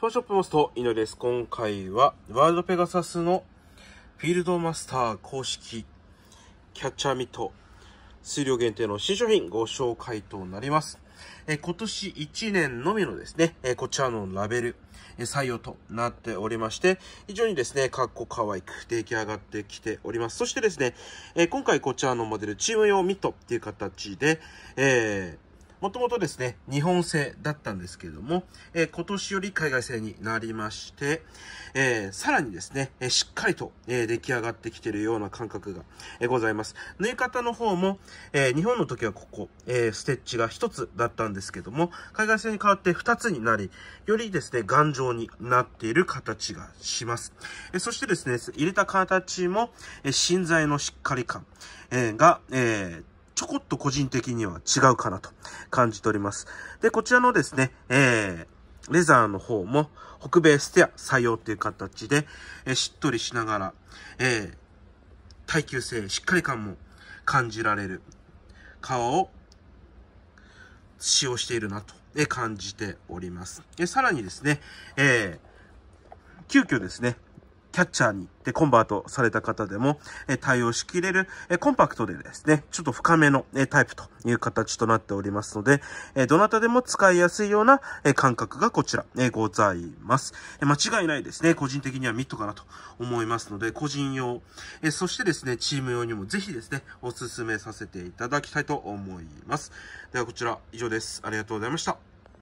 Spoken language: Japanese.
トーショップモスト、イノです。今回は、ワールドペガサスのフィールドマスター公式キャッチャーミット、数量限定の新商品ご紹介となります。え今年1年のみのですね、えこちらのラベル、え採用となっておりまして、非常にですね、かっこ可愛く出来上がってきております。そしてですね、え今回こちらのモデル、チーム用ミットっていう形で、えーもともとですね、日本製だったんですけれども、えー、今年より海外製になりまして、えー、さらにですね、えしっかりと、え出来上がってきてるような感覚が、えございます。縫い方の方も、え日本の時はここ、えステッチが1つだったんですけども、海外製に変わって2つになり、よりですね、頑丈になっている形がします。えそしてですね、入れた形も、え芯材のしっかり感、えが、えーちょこっと個人的には違うかなと感じております。で、こちらのですね、えー、レザーの方も北米ステア採用っていう形で、えー、しっとりしながら、えー、耐久性、しっかり感も感じられる革を使用しているなと感じております。で、さらにですね、えー、急遽ですね、キャッチャーにでコンバートされた方でも、え対応しきれる、えコンパクトでですね、ちょっと深めの、えタイプという形となっておりますので、えどなたでも使いやすいような、え感覚がこちら、えございます、え間違いないですね、個人的にはミットかなと思いますので、個人用、えそしてですね、チーム用にもぜひですね、お勧めさせていただきたいと思います。ではこちら以上です。ありがとうございました。